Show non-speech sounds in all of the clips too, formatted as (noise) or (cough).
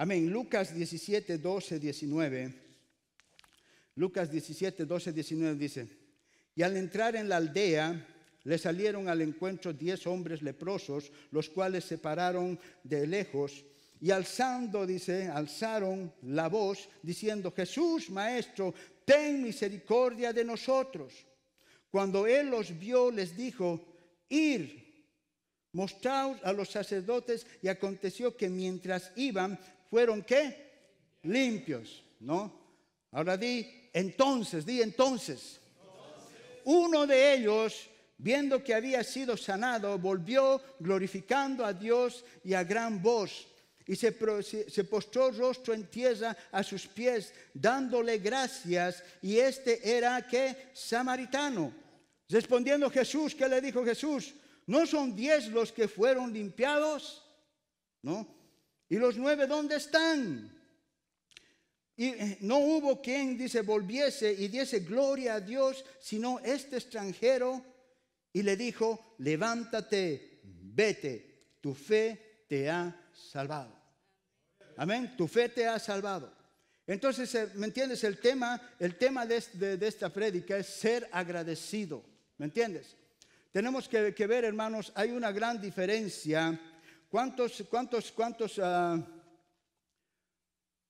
Amén. Lucas 17, 12, 19. Lucas 17, 12, 19 dice, y al entrar en la aldea, le salieron al encuentro diez hombres leprosos, los cuales se pararon de lejos y alzando, dice, alzaron la voz diciendo, Jesús, maestro, ten misericordia de nosotros. Cuando él los vio, les dijo, ir, mostraos a los sacerdotes. Y aconteció que mientras iban, fueron qué? Limpios, ¿no? Ahora di, entonces, di entonces. Uno de ellos, viendo que había sido sanado, volvió glorificando a Dios y a gran voz y se, postó postró rostro en tierra a sus pies, dándole gracias, y este era que samaritano. Respondiendo Jesús, ¿qué le dijo Jesús? ¿No son diez los que fueron limpiados? ¿No? ¿Y los nueve dónde están? Y eh, no hubo quien, dice, volviese y diese gloria a Dios, sino este extranjero. Y le dijo, levántate, vete, tu fe te ha salvado. Amén, tu fe te ha salvado. Entonces, eh, ¿me entiendes? El tema, el tema este, de, esta prédica es ser agradecido. ¿Me entiendes? Tenemos que ver, hermanos, hay una gran diferencia ¿Cuántos, cuántos, cuántos ah,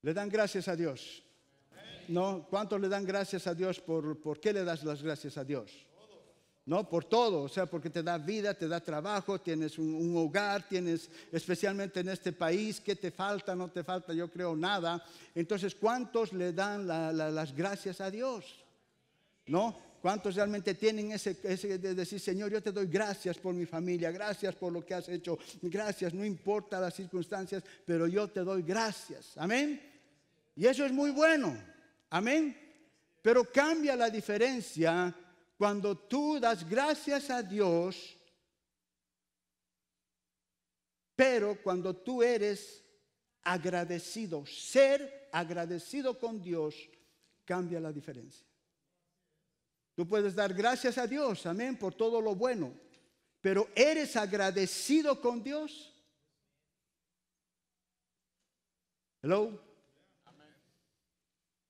le dan gracias a Dios? ¿No? ¿Cuántos le dan gracias a Dios? ¿Por, ¿Por qué le das las gracias a Dios? ¿No? Por todo, o sea, porque te da vida, te da trabajo, tienes un, hogar, tienes, especialmente en este país, ¿qué te falta? No te falta, yo creo, nada. Entonces, ¿cuántos le dan las gracias a Dios? ¿No? ¿Cuántos realmente tienen ese, de decir, Señor, yo te doy gracias por mi familia, gracias por lo que has hecho, gracias, no importa las circunstancias, pero yo te doy gracias. Amén. Y eso es muy bueno. Amén. Pero cambia la diferencia cuando tú das gracias a Dios, pero cuando tú eres agradecido, ser agradecido con Dios, cambia la diferencia. Tú puedes dar gracias a Dios, amén, por todo lo bueno. Pero ¿eres agradecido con Dios? Hello.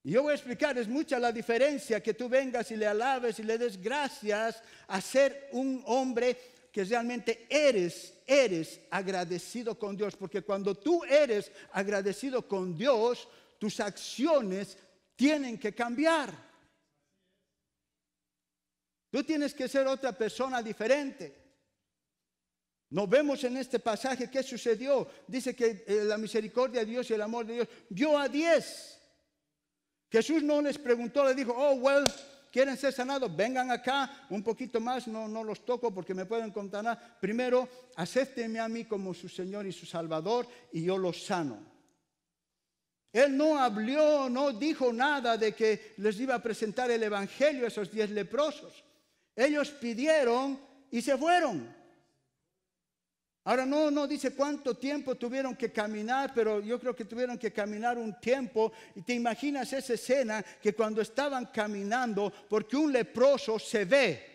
Y yo voy a explicar, es mucha la diferencia que tú vengas y le alabes y le des gracias a ser un hombre que realmente eres, eres agradecido con Dios. Porque cuando tú eres agradecido con Dios, tus acciones tienen que cambiar. Tú tienes que ser otra persona diferente. Nos vemos en este pasaje qué sucedió. Dice que eh, la misericordia de Dios y el amor de Dios vio a diez. Jesús no les preguntó, le dijo, oh, well, quieren ser sanados, vengan acá un poquito más, no, no los toco porque me pueden nada. Primero, acépteme a mí como su Señor y su Salvador y yo los sano. Él no habló, no dijo nada de que les iba a presentar el Evangelio a esos diez leprosos. Ellos pidieron y se fueron. Ahora no, no dice cuánto tiempo tuvieron que caminar, pero yo creo que tuvieron que caminar un tiempo. Y te imaginas esa escena que cuando estaban caminando, porque un leproso se ve,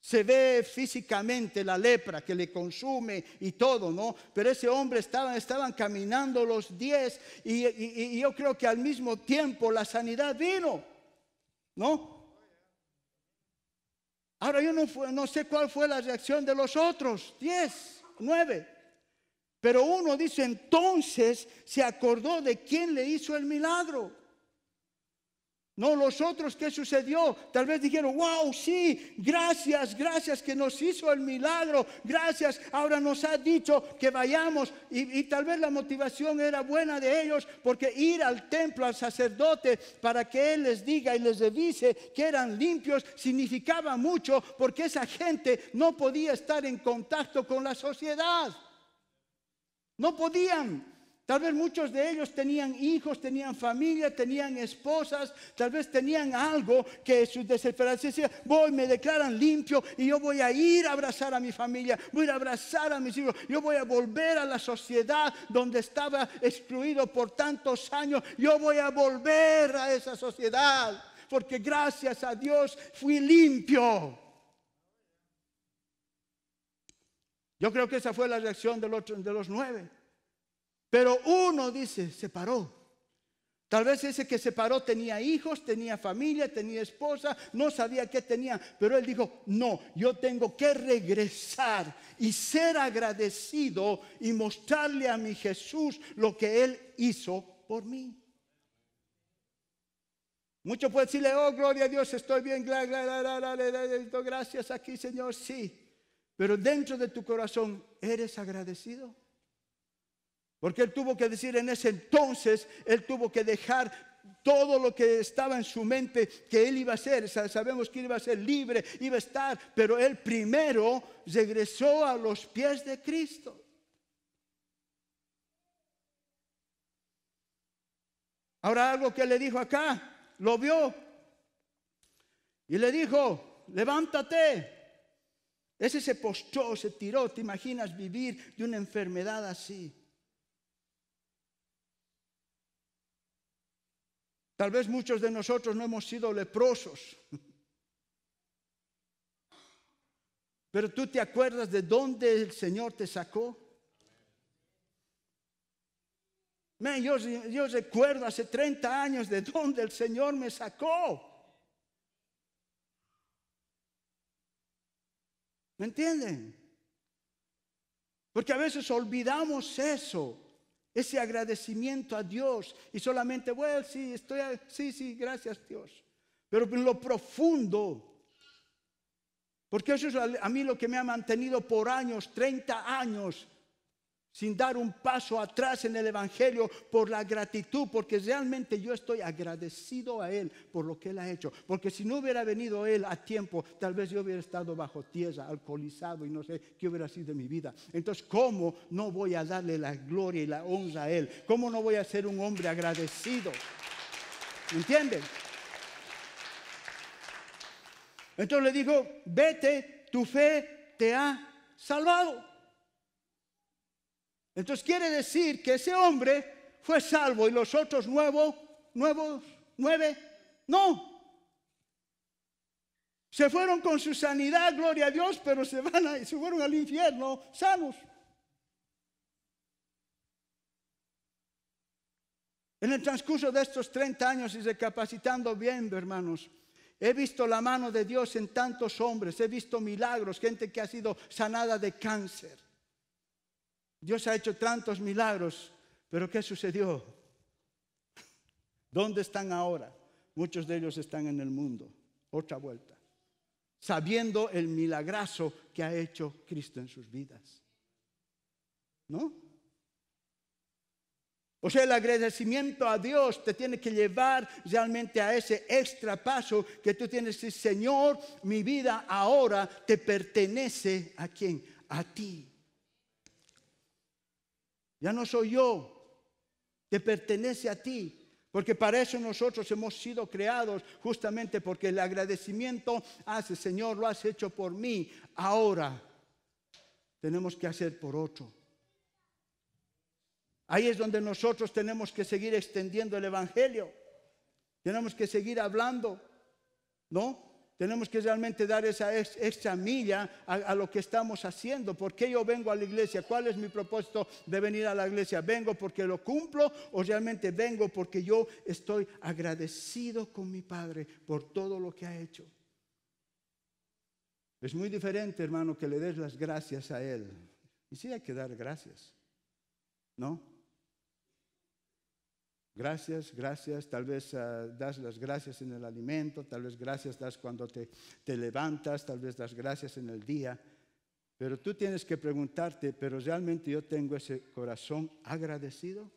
se ve físicamente la lepra que le consume y todo, ¿no? Pero ese hombre estaba estaban caminando los diez y yo creo que al mismo tiempo la sanidad vino, ¿no? Ahora yo no, no sé cuál fue la reacción de los otros, diez, nueve. Pero uno dice, entonces se acordó de quién le hizo el milagro. No, los otros, ¿qué sucedió? Tal vez dijeron, wow, sí, gracias, gracias que nos hizo el milagro, gracias, ahora nos ha dicho que vayamos. Y, tal vez la motivación era buena de ellos, porque ir al templo, al sacerdote, para que él les diga y les revise que eran limpios, significaba mucho, porque esa gente no podía estar en contacto con la sociedad. No podían. Tal vez muchos de ellos tenían hijos, tenían familia, tenían esposas, tal vez tenían algo que su desesperación decía voy, me declaran limpio y yo voy a ir a abrazar a mi familia, voy a abrazar a mis hijos, yo voy a volver a la sociedad donde estaba excluido por tantos años, yo voy a volver a esa sociedad, porque gracias a Dios fui limpio. Yo creo que esa fue la reacción de los nueve. Pero uno dice, se paró. Tal vez ese que se paró tenía hijos, tenía familia, tenía esposa, no sabía qué tenía, pero él dijo, no, yo tengo que regresar y ser agradecido y mostrarle a mi Jesús lo que él hizo por mí. Muchos pueden decirle, oh, gloria a Dios, estoy bien, gracias aquí, Señor, sí. Pero dentro de tu corazón, ¿eres agradecido? Porque él tuvo que decir en ese entonces, él tuvo que dejar todo lo que estaba en su mente que él iba a ser. Sabemos que iba a ser libre, iba a estar, pero él primero regresó a los pies de Cristo. Ahora algo que le dijo acá, lo vio y le dijo, levántate. Ese se postó, se tiró. ¿Te imaginas vivir de una enfermedad así? Tal vez muchos de nosotros no hemos sido leprosos. (laughs) Pero tú te acuerdas de dónde el Señor te sacó. yo, yo recuerdo hace 30 años de dónde el Señor me sacó. ¿Me entienden? Porque a veces olvidamos eso ese agradecimiento a Dios y solamente, bueno, sí, estoy, sí, sí, gracias Dios. Pero en lo profundo, porque eso es a mí lo que me ha mantenido por años, 30 años, sin dar un paso atrás en el Evangelio por la gratitud, porque realmente yo estoy agradecido a Él por lo que Él ha hecho, porque si no hubiera venido Él a tiempo, tal vez yo hubiera estado bajo tierra, alcoholizado y no sé qué hubiera sido de mi vida. Entonces, ¿cómo no voy a darle la gloria y la honra a Él? ¿Cómo no voy a ser un hombre agradecido? entienden? Entonces le dijo, vete, tu fe te ha salvado. Entonces quiere decir que ese hombre fue salvo y los otros nuevos, nuevos, nueve, no. Se fueron con su sanidad, gloria a Dios, pero se, van a, fueron al infierno sanos. En el transcurso de estos 30 años y recapacitando bien, hermanos, he visto la mano de Dios en tantos hombres, he visto milagros, gente que ha sido sanada de cáncer Dios ha hecho tantos milagros, pero ¿qué sucedió? ¿Dónde están ahora? Muchos de ellos están en el mundo, otra vuelta, sabiendo el milagrazo que ha hecho Cristo en sus vidas. ¿No? O sea, el agradecimiento a Dios te tiene que llevar realmente a ese extra paso que tú tienes Señor, mi vida ahora te pertenece a quién? A ti. Ya no soy yo, te pertenece a ti. Porque para eso nosotros hemos sido creados, justamente porque el agradecimiento hace, Señor, lo has hecho por mí, ahora tenemos que hacer por otro. Ahí es donde nosotros tenemos que seguir extendiendo el Evangelio, tenemos que seguir hablando, ¿no? Tenemos que realmente dar esa milla a, lo que estamos haciendo. ¿Por qué yo vengo a la iglesia? ¿Cuál es mi propósito de venir a la iglesia? ¿Vengo porque lo cumplo o realmente vengo porque yo estoy agradecido con mi Padre por todo lo que ha hecho? Es muy diferente, hermano, que le des las gracias a Él. Y sí hay que dar gracias, ¿no? Gracias, gracias, tal vez ah, das las gracias en el alimento, tal vez gracias das cuando te, levantas, tal vez das gracias en el día, pero tú tienes que preguntarte, ¿pero realmente yo tengo ese corazón agradecido?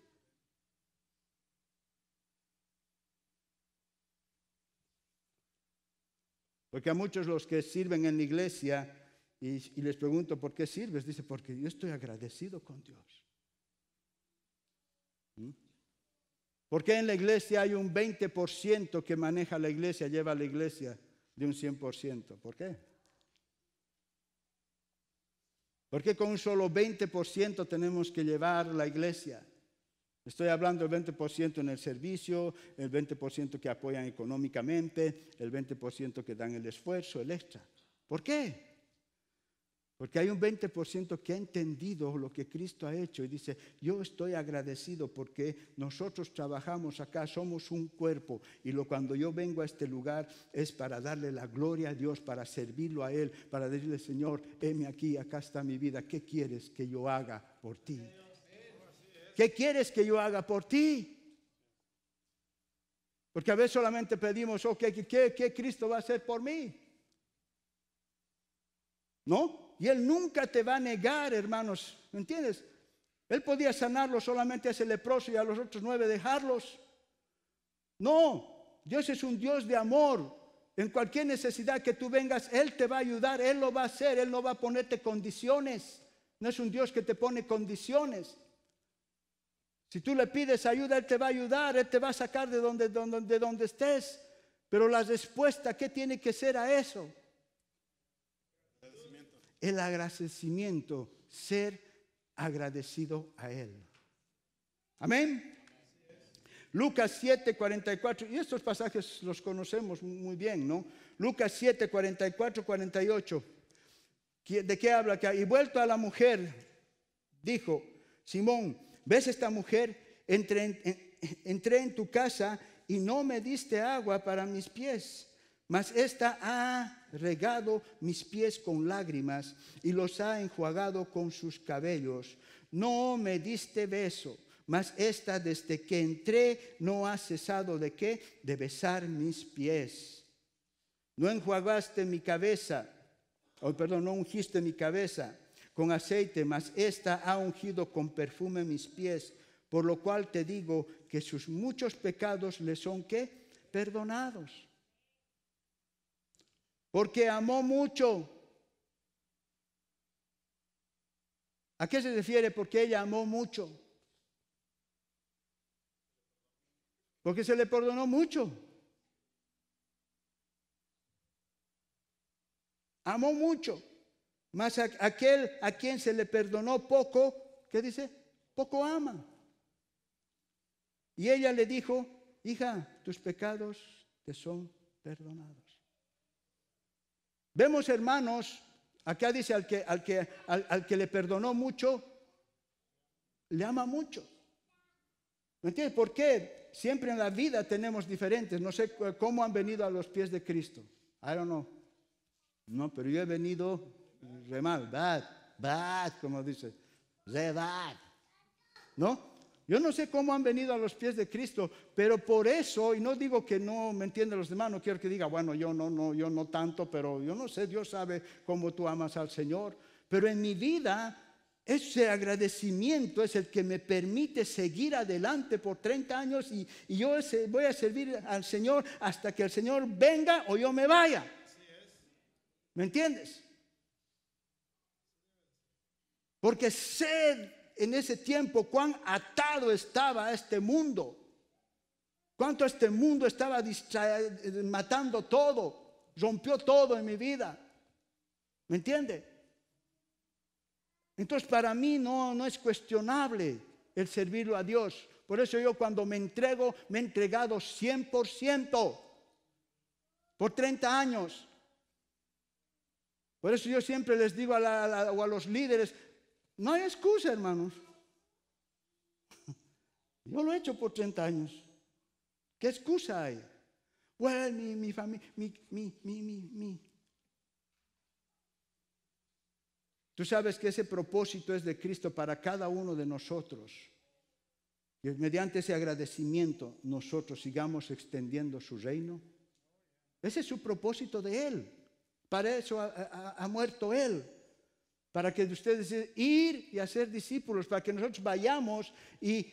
Porque a muchos los que sirven en la iglesia y, les pregunto, ¿por qué sirves? Dice, porque yo estoy agradecido con Dios. ¿Mm? ¿Por qué en la iglesia hay un 20% que maneja la iglesia, lleva la iglesia de un 100%? ¿Por qué? ¿Por qué con un solo 20% tenemos que llevar la iglesia? Estoy hablando del 20% en el servicio, el 20% que apoyan económicamente, el 20% que dan el esfuerzo, el extra. ¿Por qué? Porque hay un 20% que ha entendido lo que Cristo ha hecho y dice, yo estoy agradecido porque nosotros trabajamos acá, somos un cuerpo y lo, cuando yo vengo a este lugar es para darle la gloria a Dios, para servirlo a Él, para decirle, Señor, heme aquí, acá está mi vida, ¿qué quieres que yo haga por ti? ¿Qué quieres que yo haga por ti? Porque a veces solamente pedimos, ¿qué, qué Cristo va a hacer por mí? ¿No? Y Él nunca te va a negar, hermanos. ¿Me entiendes? Él podía sanarlo solamente a ese leproso y a los otros nueve dejarlos. No, Dios es un Dios de amor. En cualquier necesidad que tú vengas, Él te va a ayudar, Él lo va a hacer, Él no va a ponerte condiciones. No es un Dios que te pone condiciones. Si tú le pides ayuda, Él te va a ayudar, Él te va a sacar de donde, de donde, de donde estés. Pero la respuesta, ¿qué tiene que ser a eso? el agradecimiento, ser agradecido a Él. Amén. Lucas 7, 44, y estos pasajes los conocemos muy bien, ¿no? Lucas 7, 44, 48. ¿De qué habla? acá? Y vuelto a la mujer, dijo, Simón, ¿ves esta mujer? entré en tu casa y no me diste agua para mis pies mas ésta ha regado mis pies con lágrimas y los ha enjuagado con sus cabellos. No me diste beso, mas esta desde que entré no ha cesado de qué? De besar mis pies. No enjuagaste mi cabeza, o perdón, no ungiste mi cabeza con aceite, mas esta ha ungido con perfume mis pies, por lo cual te digo que sus muchos pecados le son qué? Perdonados porque amó mucho. ¿A qué se refiere? Porque ella amó mucho. Porque se le perdonó mucho. Amó mucho. Más aquel a quien se le perdonó poco, ¿qué dice? Poco ama. Y ella le dijo, hija, tus pecados te son perdonados. Vemos, hermanos, acá dice al que, al que, al, que le perdonó mucho, le ama mucho. ¿Me entiendes? ¿Por qué? Siempre en la vida tenemos diferentes. No sé cómo han venido a los pies de Cristo. I don't know. No, pero yo he venido re mal, bad, bad, como dice, re bad. ¿No? Yo no sé cómo han venido a los pies de Cristo, pero por eso, y no digo que no me entiendan los demás, no quiero que diga, bueno, yo no, no, yo no tanto, pero yo no sé, Dios sabe cómo tú amas al Señor. Pero en mi vida, ese agradecimiento es el que me permite seguir adelante por 30 años y, y yo voy a servir al Señor hasta que el Señor venga o yo me vaya. ¿Me entiendes? Porque sé en ese tiempo cuán atado estaba este mundo. Cuánto este mundo estaba matando todo, rompió todo en mi vida. ¿Me entiende? Entonces para mí no, no es cuestionable el servirlo a Dios. Por eso yo cuando me entrego, me he entregado 100% por 30 años. Por eso yo siempre les digo a los líderes, no hay excusa, hermanos. (laughs) Yo lo he hecho por 30 años. ¿Qué excusa hay? Bueno, mi, familia, mi, mi, mi, mi, Tú sabes que ese propósito es de Cristo para cada uno de nosotros. Y mediante ese agradecimiento nosotros sigamos extendiendo su reino. Ese es su propósito de Él. Para eso ha muerto Él para que ustedes ir y hacer discípulos, para que nosotros vayamos y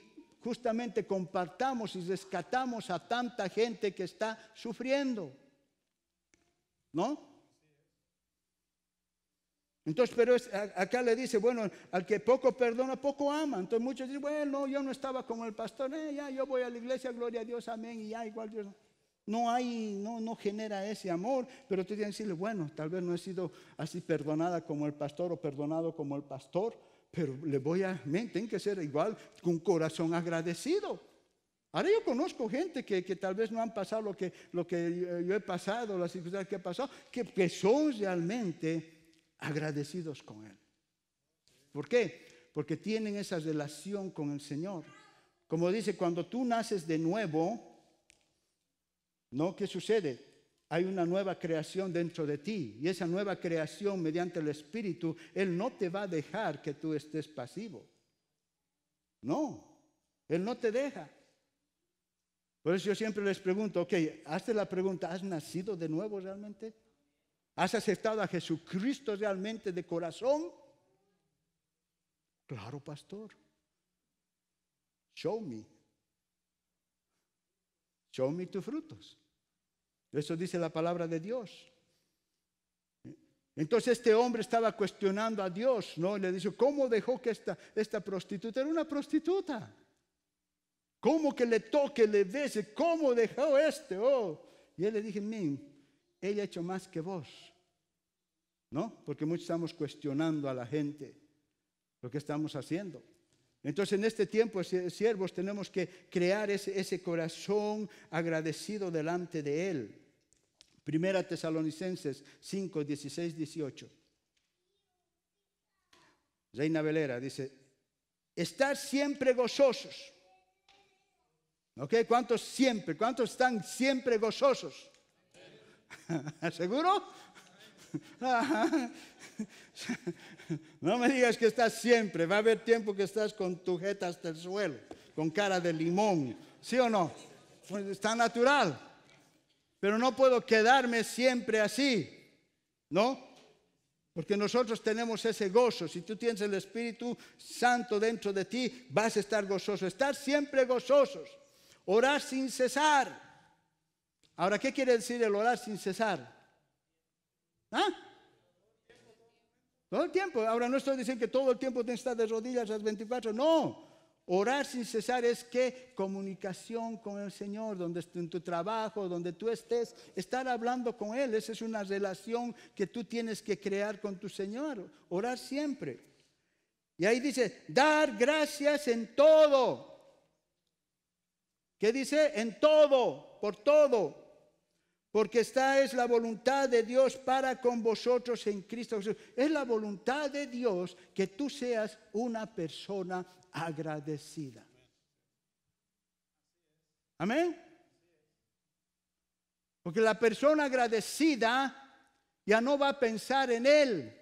justamente compartamos y rescatamos a tanta gente que está sufriendo. ¿No? Entonces, pero acá le dice, bueno, al que poco perdona, poco ama. Entonces muchos dicen, bueno, yo no estaba con el pastor, eh, ya, yo voy a la iglesia, gloria a Dios, amén, y ya, igual Dios. No hay, no, no genera ese amor, pero te tienes que decirle, bueno, tal vez no he sido así perdonada como el pastor o perdonado como el pastor, pero le voy a, men, tengo que ser igual, con corazón agradecido. Ahora yo conozco gente que, tal vez no han pasado lo que, lo que yo he pasado, las circunstancias que he pasado, que, que son realmente agradecidos con Él. ¿Por qué? Porque tienen esa relación con el Señor. Como dice, cuando tú naces de nuevo, ¿No? ¿Qué sucede? Hay una nueva creación dentro de ti y esa nueva creación mediante el Espíritu, Él no te va a dejar que tú estés pasivo. No, Él no te deja. Por eso yo siempre les pregunto, ok, hazte la pregunta, ¿has nacido de nuevo realmente? ¿Has aceptado a Jesucristo realmente de corazón? Claro, pastor. Show me. Show me tus frutos. Eso dice la palabra de Dios. Entonces este hombre estaba cuestionando a Dios, ¿no? Y le dijo, ¿cómo dejó que esta, esta prostituta era una prostituta? ¿Cómo que le toque, le bese? ¿Cómo dejó este? Oh. Y él le dije, Min, ella ha hecho más que vos. ¿No? Porque muchos estamos cuestionando a la gente lo que estamos haciendo. Entonces en este tiempo, siervos, tenemos que crear ese, corazón agradecido delante de Él. Primera Tesalonicenses 5, 16, 18. Reina Velera dice, estar siempre gozosos. ¿Ok? ¿Cuántos siempre? ¿Cuántos están siempre gozosos? (laughs) ¿Seguro? (laughs) no me digas que estás siempre. Va a haber tiempo que estás con tu jeta hasta el suelo, con cara de limón. ¿Sí o no? Pues está natural. Pero no puedo quedarme siempre así. ¿No? Porque nosotros tenemos ese gozo. Si tú tienes el Espíritu Santo dentro de ti, vas a estar gozoso. Estar siempre gozosos. Orar sin cesar. Ahora, ¿qué quiere decir el orar sin cesar? ¿Ah? Todo el tiempo. Ahora no estoy diciendo que todo el tiempo tienes que estar de rodillas las 24. No. Orar sin cesar es que comunicación con el Señor, donde en tu trabajo, donde tú estés, estar hablando con Él. Esa es una relación que tú tienes que crear con tu Señor. Orar siempre. Y ahí dice, dar gracias en todo. ¿Qué dice? En todo, por todo. Porque esta es la voluntad de Dios para con vosotros en Cristo Jesús. Es la voluntad de Dios que tú seas una persona agradecida. Amén. Porque la persona agradecida ya no va a pensar en él.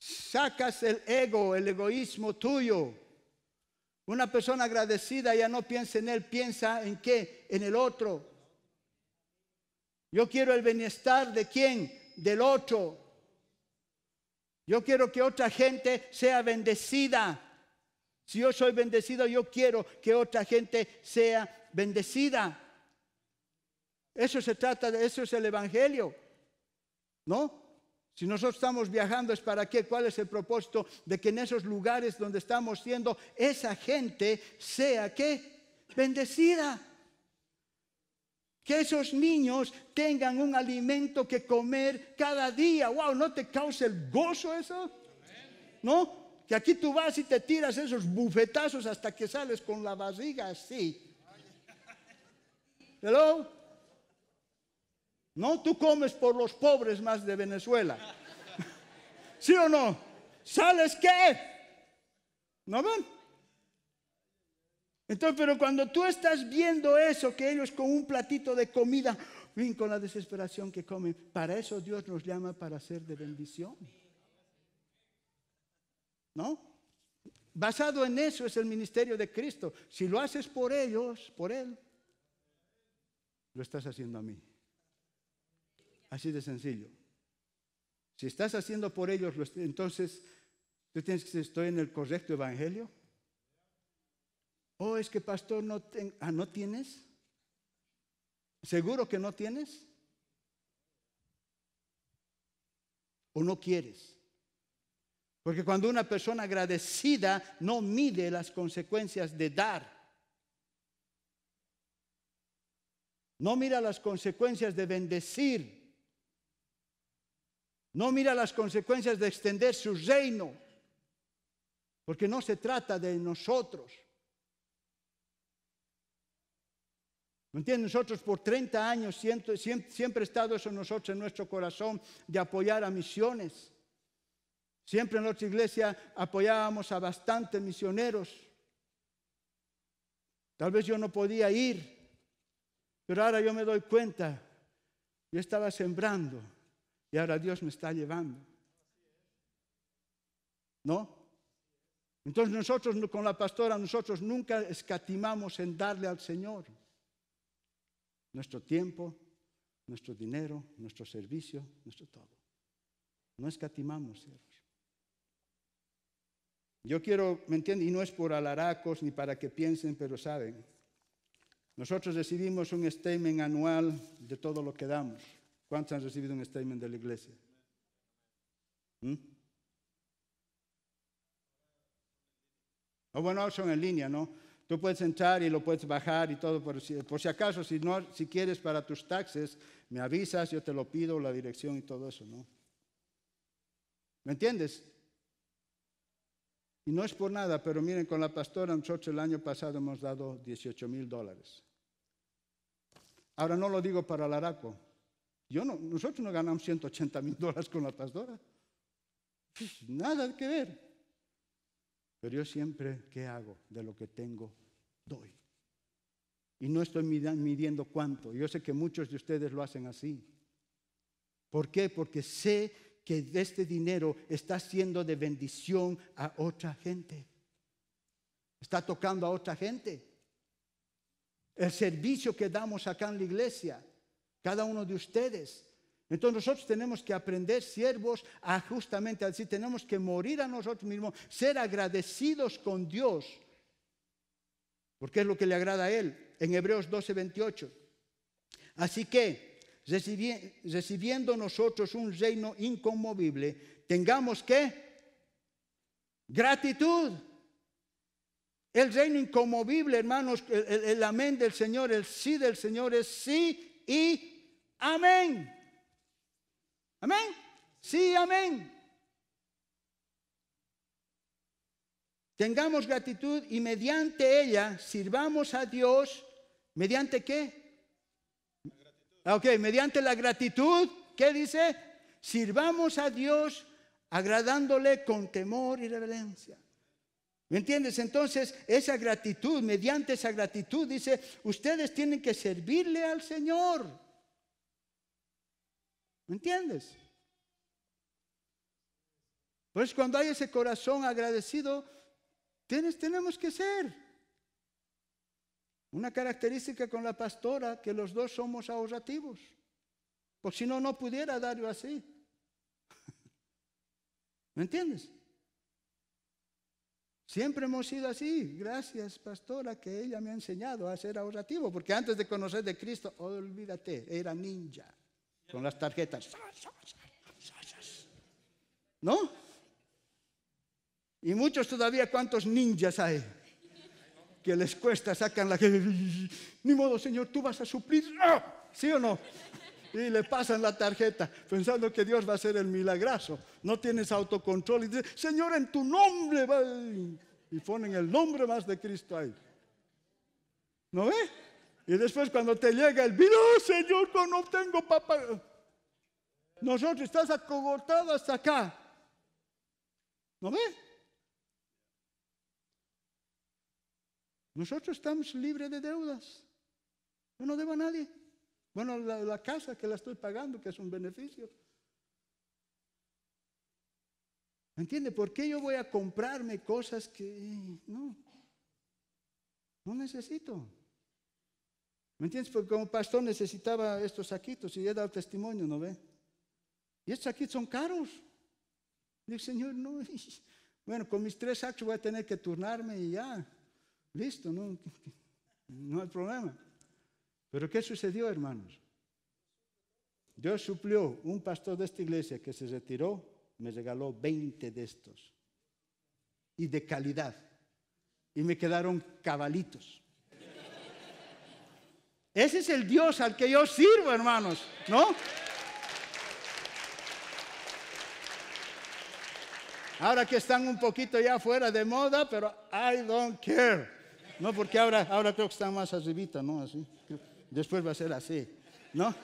Sacas el ego, el egoísmo tuyo. Una persona agradecida ya no piensa en él, piensa en qué, en el otro. Yo quiero el bienestar de quién? Del otro. Yo quiero que otra gente sea bendecida. Si yo soy bendecido, yo quiero que otra gente sea bendecida. Eso se trata de eso es el evangelio. ¿No? Si nosotros estamos viajando es para qué? ¿Cuál es el propósito de que en esos lugares donde estamos siendo esa gente sea qué? Bendecida. Que esos niños tengan un alimento que comer cada día. ¡Wow! ¿No te causa el gozo eso? ¿No? Que aquí tú vas y te tiras esos bufetazos hasta que sales con la barriga así. ¿Hello? No, tú comes por los pobres más de Venezuela. (laughs) ¿Sí o no? ¿Sales qué? ¿No ven? Entonces, pero cuando tú estás viendo eso, que ellos con un platito de comida, ven con la desesperación que comen, para eso Dios nos llama para ser de bendición. ¿No? Basado en eso es el ministerio de Cristo. Si lo haces por ellos, por Él, lo estás haciendo a mí. Así de sencillo. Si estás haciendo por ellos, entonces tú tienes que decir, estoy en el correcto evangelio. Oh, es que pastor, no, ten... Ah, ¿no tienes? ¿Seguro que no tienes? ¿O no quieres? Porque cuando una persona agradecida no mide las consecuencias de dar, no mira las consecuencias de bendecir, no mira las consecuencias de extender su reino, porque no se trata de nosotros, ¿Me Nosotros por 30 años siempre, siempre ha estado eso nosotros, en nuestro corazón, de apoyar a misiones. Siempre en nuestra iglesia apoyábamos a bastantes misioneros. Tal vez yo no podía ir, pero ahora yo me doy cuenta, yo estaba sembrando y ahora Dios me está llevando. ¿No? Entonces nosotros con la pastora, nosotros nunca escatimamos en darle al Señor nuestro tiempo, nuestro dinero, nuestro servicio, nuestro todo. No escatimamos, siervos. Yo quiero, ¿me entienden? Y no es por alaracos ni para que piensen, pero saben. Nosotros recibimos un statement anual de todo lo que damos. ¿Cuántos han recibido un statement de la iglesia? ¿Mm? O oh, bueno, son en línea, ¿no? Tú puedes entrar y lo puedes bajar y todo, por si, por si acaso, si, no, si quieres para tus taxes, me avisas, yo te lo pido, la dirección y todo eso, ¿no? ¿Me entiendes? Y no es por nada, pero miren, con la pastora nosotros el año pasado hemos dado 18 mil dólares. Ahora no lo digo para el Araco. Yo no, nosotros no ganamos 180 mil dólares con la pastora. Pues, nada que ver. Pero yo siempre, ¿qué hago? De lo que tengo, doy. Y no estoy midiendo cuánto. Yo sé que muchos de ustedes lo hacen así. ¿Por qué? Porque sé que este dinero está siendo de bendición a otra gente. Está tocando a otra gente. El servicio que damos acá en la iglesia, cada uno de ustedes, entonces nosotros tenemos que aprender siervos a justamente así, tenemos que morir a nosotros mismos, ser agradecidos con Dios, porque es lo que le agrada a Él, en Hebreos 12, 28. Así que, recibiendo nosotros un reino inconmovible, tengamos que gratitud. El reino inconmovible, hermanos, el amén del Señor, el sí del Señor es sí y amén. Amén. Sí, amén. Tengamos gratitud y mediante ella sirvamos a Dios. ¿Mediante qué? Ah, ok, mediante la gratitud. ¿Qué dice? Sirvamos a Dios agradándole con temor y reverencia. ¿Me entiendes? Entonces, esa gratitud, mediante esa gratitud, dice, ustedes tienen que servirle al Señor. ¿Me entiendes? Pues cuando hay ese corazón agradecido, tenemos que ser. Una característica con la pastora, que los dos somos ahorrativos. Porque si no, no pudiera darlo así. (laughs) ¿Me entiendes? Siempre hemos sido así. Gracias, pastora, que ella me ha enseñado a ser ahorrativo. Porque antes de conocer de Cristo, olvídate, era ninja. Con las tarjetas. ¿No? Y muchos todavía, ¿cuántos ninjas hay? Que les cuesta, sacan la... Ni modo, Señor, tú vas a suplir. ¡Ah! ¿Sí o no? y le pasan la tarjeta pensando que Dios va a hacer el milagroso. No tienes autocontrol y dice Señor, en tu nombre. Y ponen el nombre más de Cristo ahí. ¿No ve? Y después cuando te llega el virus, oh, señor, Señor, no tengo papá. Nosotros estás acogotado hasta acá. ¿No ve? Nosotros estamos libres de deudas. Yo no debo a nadie. Bueno, la, la casa que la estoy pagando, que es un beneficio. ¿Entiende? ¿Por qué yo voy a comprarme cosas que eh, no, no necesito? ¿Me entiendes? Porque como pastor necesitaba estos saquitos y he dado testimonio, ¿no ve? Y estos saquitos son caros. Dice, Señor, no. (laughs) Bueno, con mis tres sacos voy a tener que turnarme y ya. Listo, no, (laughs) no hay problema. Pero ¿qué sucedió, hermanos? Dios suplió un pastor de esta iglesia que se retiró, me regaló 20 de estos. Y de calidad. Y me quedaron cabalitos. Ese es el Dios al que yo sirvo, hermanos, ¿no? Ahora que están un poquito ya fuera de moda, pero I don't care. No, porque ahora, ahora creo que están más arribita, ¿no? Así. Después va a ser así, ¿no?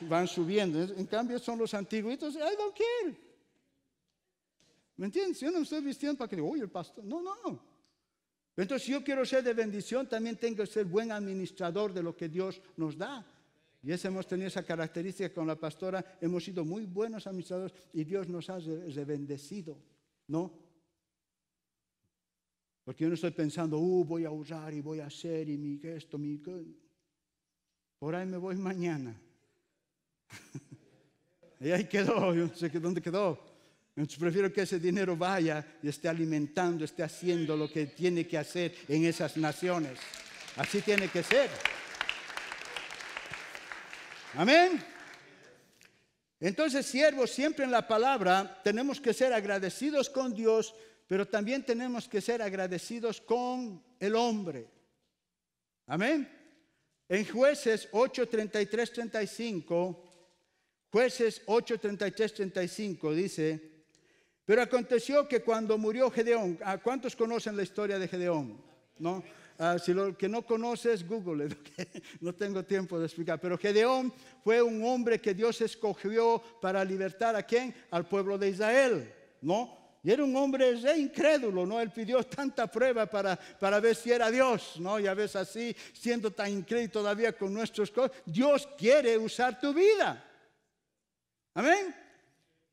Van subiendo. En cambio son los antiguitos, I don't care. ¿Me entiendes? Yo no estoy vistiendo para que diga, oye, el pastor. No, no. Entonces, si yo quiero ser de bendición, también tengo que ser buen administrador de lo que Dios nos da. Y esa hemos tenido esa característica con la pastora, hemos sido muy buenos administradores y Dios nos ha rebendecido, ¿no? Porque yo no estoy pensando, uh, voy a usar y voy a hacer y mi esto, mi... Por ahí me voy mañana. (laughs) y ahí quedó, yo no sé dónde quedó. Entonces prefiero que ese dinero vaya y esté alimentando, esté haciendo lo que tiene que hacer en esas naciones. Así tiene que ser. Amén. Entonces, siervos, siempre en la palabra tenemos que ser agradecidos con Dios, pero también tenemos que ser agradecidos con el hombre. Amén. En jueces 8, 35, jueces 8.33.35 35 dice, pero aconteció que cuando murió Gedeón, ¿a cuántos conocen la historia de Gedeón? ¿No? Ah, si lo que no conoces, Google, (laughs) no tengo tiempo de explicar. Pero Gedeón fue un hombre que Dios escogió para libertar a quién? Al pueblo de Israel, ¿no? Y era un hombre incrédulo, ¿no? Él pidió tanta prueba para, para ver si era Dios, ¿no? Y a veces así, siendo tan incrédulo todavía con nuestros cosas, Dios quiere usar tu vida. Amén.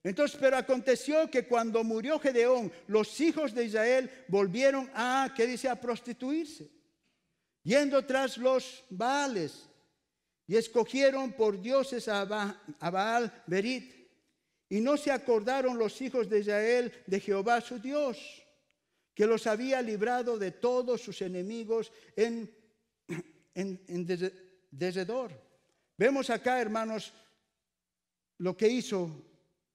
Entonces, pero aconteció que cuando murió Gedeón, los hijos de Israel volvieron a, ¿qué dice?, a prostituirse, yendo tras los Baales, y escogieron por dioses a, Baal Berit, y no se acordaron los hijos de Israel de Jehová su Dios, que los había librado de todos sus enemigos en, (clears throat) en, Vemos acá, hermanos, lo que hizo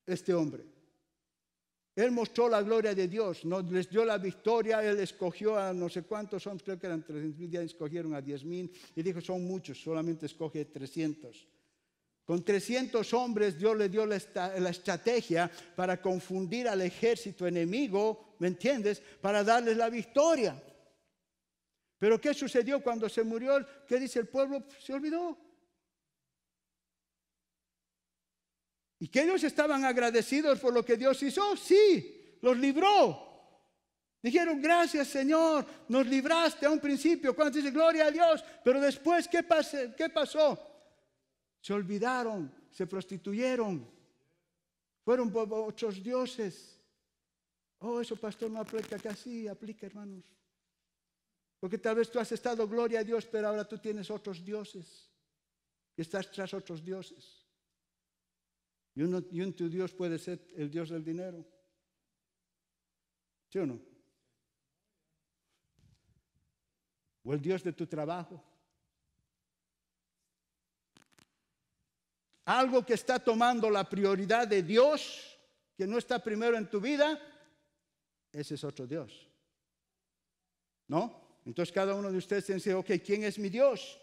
este hombre. Él mostró la gloria de Dios, les dio la victoria, él escogió a no sé cuántos hombres, creo que eran 300 ya escogieron a 10.000 mil, y dijo, son muchos, solamente escoge 300. Con 300 hombres Dios le dio la, estrategia para confundir al ejército enemigo, ¿me entiendes? Para darles la victoria. Pero ¿qué sucedió cuando se murió? ¿Qué dice el pueblo? Se olvidó. ¿Y que ellos estaban agradecidos por lo que Dios hizo? Sí, los libró. Dijeron, gracias Señor, nos libraste a un principio. Cuando dice, gloria a Dios, pero después, ¿qué, ¿qué pasó? Se olvidaron, se prostituyeron, fueron otros dioses. Oh, eso pastor no aplica así aplica hermanos. Porque tal vez tú has estado gloria a Dios, pero ahora tú tienes otros dioses y estás tras otros dioses. Y, un tu Dios puede ser el Dios del dinero. ¿Sí o no? O el Dios de tu trabajo. Algo que está tomando la prioridad de Dios, que no está primero en tu vida, ese es otro Dios. ¿No? Entonces cada uno de ustedes dice, ok, ¿quién es mi Dios?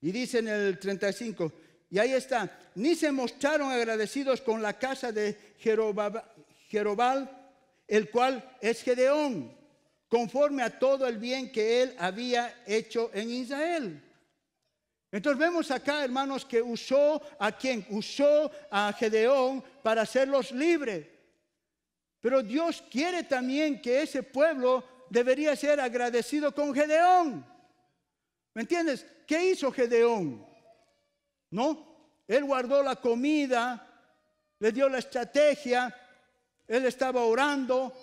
Y dice en el 35, y ahí está, ni se mostraron agradecidos con la casa de Jerobal, el cual es Gedeón, conforme a todo el bien que él había hecho en Israel. Entonces vemos acá, hermanos, que usó a quien usó a Gedeón para hacerlos libres. Pero Dios quiere también que ese pueblo debería ser agradecido con Gedeón. ¿Me entiendes? ¿Qué hizo Gedeón? No, él guardó la comida, le dio la estrategia, él estaba orando,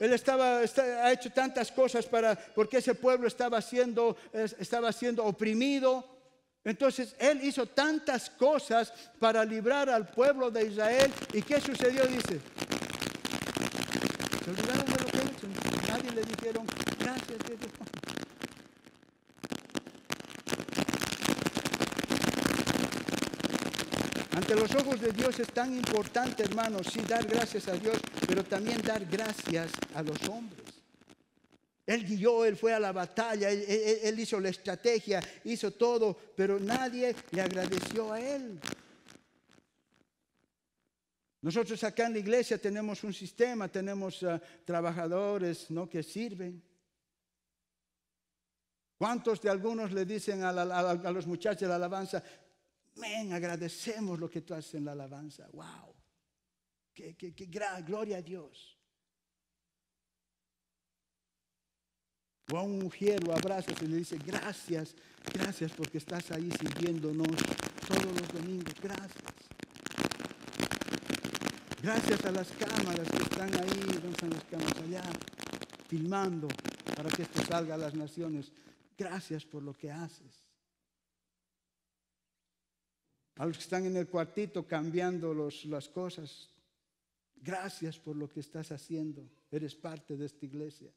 él estaba, ha hecho tantas cosas para, porque ese pueblo estaba siendo, estaba siendo oprimido. Entonces él hizo tantas cosas para librar al pueblo de Israel. ¿Y qué sucedió? Dice, Ante los ojos de Dios es tan importante, hermanos, sí dar gracias a Dios, pero también dar gracias a los hombres. Él guió, él fue a la batalla, él, hizo la estrategia, hizo todo, pero nadie le agradeció a él. Nosotros acá en la iglesia tenemos un sistema, tenemos ah, trabajadores ¿no? que sirven. ¿Cuántos de algunos le dicen a, a los muchachos de la alabanza, amén, agradecemos lo que tú haces en la alabanza. Wow, qué, qué, gloria a Dios. O a un mujer lo abrazas y le dice, gracias, gracias porque estás ahí sirviéndonos todos los domingos, gracias. Gracias a las cámaras que están ahí, ¿dónde están las cámaras? Allá, filmando para que esto salga a las naciones. Gracias por lo que haces a los que están en el cuartito cambiando las cosas. Gracias por lo que estás haciendo. Eres parte de esta iglesia.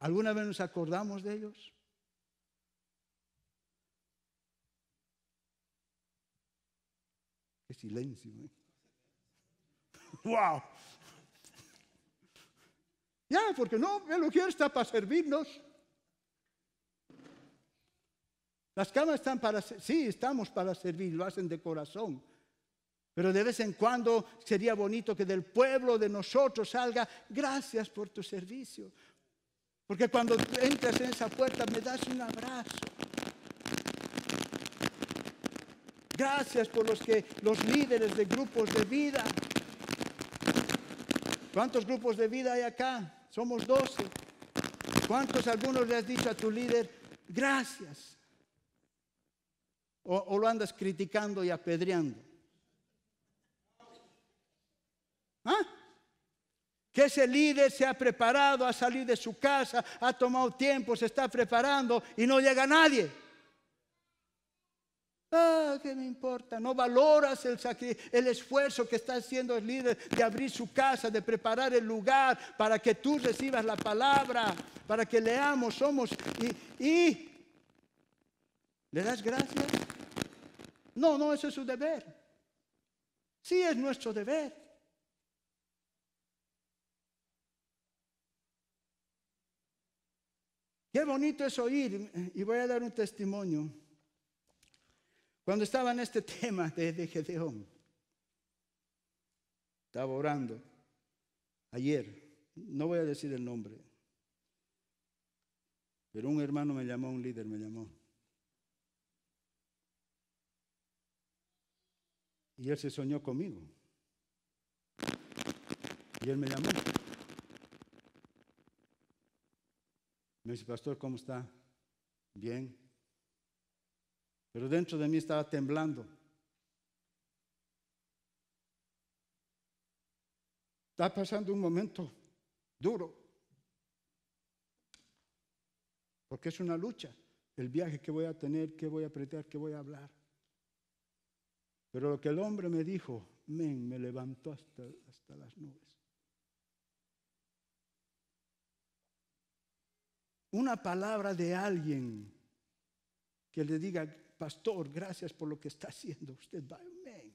¿Alguna vez nos acordamos de ellos? Qué silencio. ¡Wow! ¿eh? (laughs) Ya, porque no, el lugar está para servirnos. Las camas están para, sí, estamos para servir, lo hacen de corazón. Pero de vez en cuando sería bonito que del pueblo de nosotros salga, gracias por tu servicio. Porque cuando entras en esa puerta me das un abrazo. Gracias por los que los líderes de grupos de vida. ¿Cuántos grupos de vida hay acá? Somos 12. ¿Cuántos algunos le has dicho a tu líder, gracias? o, lo andas criticando y apedreando? ¿Ah? que ese líder se ha preparado a salir de su casa, ha tomado tiempo, se está preparando y no llega nadie. Ah, ¿qué me importa? No valoras el, esfuerzo que está haciendo el líder de abrir su casa, de preparar el lugar para que tú recibas la palabra, para que leamos, somos y le das gracias. No, no, ese es su deber. Sí es nuestro deber. Qué bonito es oír, y voy a dar un testimonio. Cuando estaba en este (laughs) tema de, de Gedeón, estaba orando ayer, no voy a decir el nombre, pero un hermano me llamó, un líder me llamó Y él se soñó conmigo. Y él me llamó. Me dice, pastor, ¿cómo está? Bien. Pero dentro de mí estaba temblando. Está pasando un momento duro. Porque es una lucha. El viaje que voy a tener, que voy a apretar, qué voy a hablar. Pero lo que el hombre me dijo, men, me levantó hasta, hasta las nubes. Una palabra de alguien que le diga, pastor, gracias por lo que está haciendo usted, men.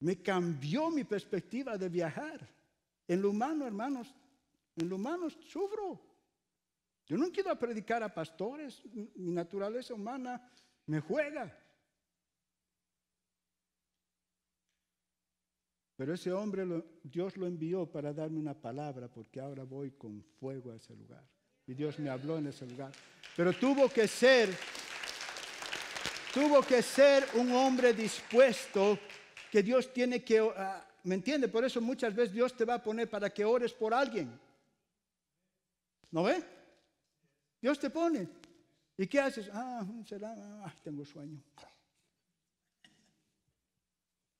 Me cambió mi perspectiva de viajar. En lo humano, hermanos, en lo humano sufro. Yo no quiero predicar a pastores, mi naturaleza humana me juega. Pero ese hombre Dios lo envió para darme una palabra porque ahora voy con fuego a ese lugar. Y Dios me habló en ese lugar. Pero tuvo que ser, tuvo que ser un hombre dispuesto que Dios tiene que, ah, ¿me entiende? Por eso muchas veces Dios te va a poner para que ores por alguien. ¿No ve? Dios te pone. ¿Y qué haces? Ah, será, ah, tengo sueño.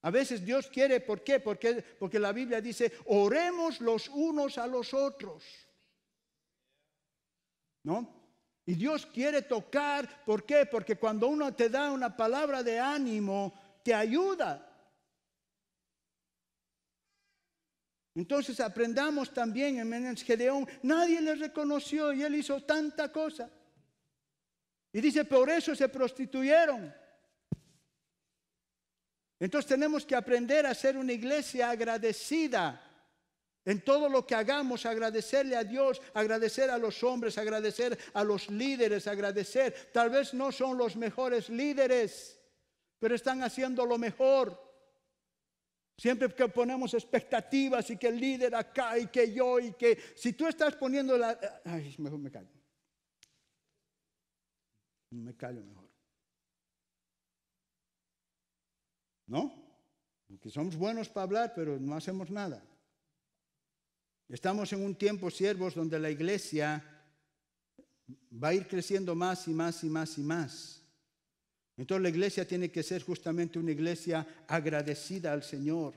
A veces Dios quiere, ¿por qué? Porque, porque la Biblia dice, oremos los unos a los otros. ¿No? Y Dios quiere tocar, ¿por qué? Porque cuando uno te da una palabra de ánimo, te ayuda. Entonces aprendamos también en Gedeón, nadie le reconoció y él hizo tanta cosa. Y dice, por eso se prostituyeron. Entonces tenemos que aprender a ser una iglesia agradecida. En todo lo que hagamos, agradecerle a Dios, agradecer a los hombres, agradecer a los líderes, agradecer. Tal vez no son los mejores líderes, pero están haciendo lo mejor. Siempre que ponemos expectativas y que el líder acá y que yo y que si tú estás poniendo la... Ay, mejor me callo. Me callo mejor. ¿No? Porque somos buenos para hablar, pero no hacemos nada. Estamos en un tiempo, siervos, donde la iglesia va a ir creciendo más y más y más y más. Entonces la iglesia tiene que ser justamente una iglesia agradecida al Señor.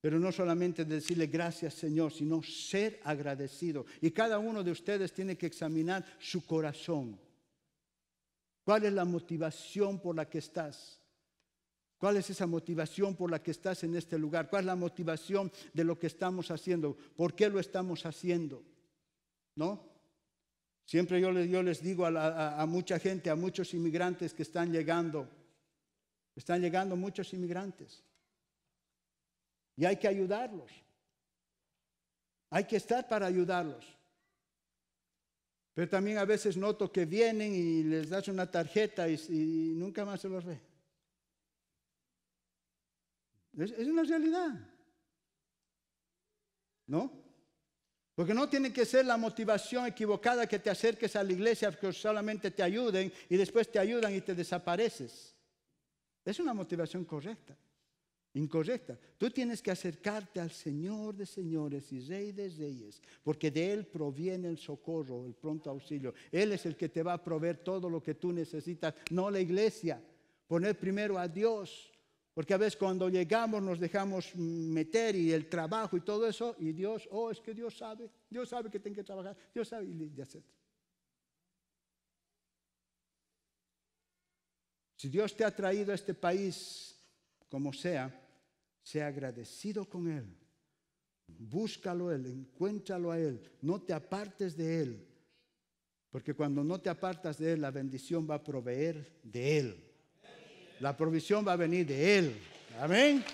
Pero no solamente decirle gracias Señor, sino ser agradecido. Y cada uno de ustedes tiene que examinar su corazón. ¿Cuál es la motivación por la que estás? ¿Cuál es esa motivación por la que estás en este lugar? ¿Cuál es la motivación de lo que estamos haciendo? ¿Por qué lo estamos haciendo? ¿No? Siempre yo les, digo a, mucha gente, a muchos inmigrantes que están llegando, están llegando muchos inmigrantes. Y hay que ayudarlos. Hay que estar para ayudarlos. Pero también a veces noto que vienen y les das una tarjeta y, y nunca más se los ve. Es, una realidad. ¿No? Porque no tiene que ser la motivación equivocada que te acerques a la iglesia, que solamente te ayuden y después te ayudan y te desapareces. Es una motivación correcta, incorrecta. Tú tienes que acercarte al Señor de señores y Rey de reyes, porque de Él proviene el socorro, el pronto auxilio. Él es el que te va a proveer todo lo que tú necesitas, no la iglesia. Poner primero a Dios, porque a veces cuando llegamos nos dejamos meter y el trabajo y todo eso, y Dios, oh, es que Dios sabe, Dios sabe que tengo que trabajar, Dios sabe, y ya sé. Si Dios te ha traído a este país, como sea, sea agradecido con Él. Búscalo a Él, encuéntralo a Él, no te apartes de Él. Porque cuando no te apartas de Él, la bendición va a proveer de Él. La provisión va a venir de Él. Amén.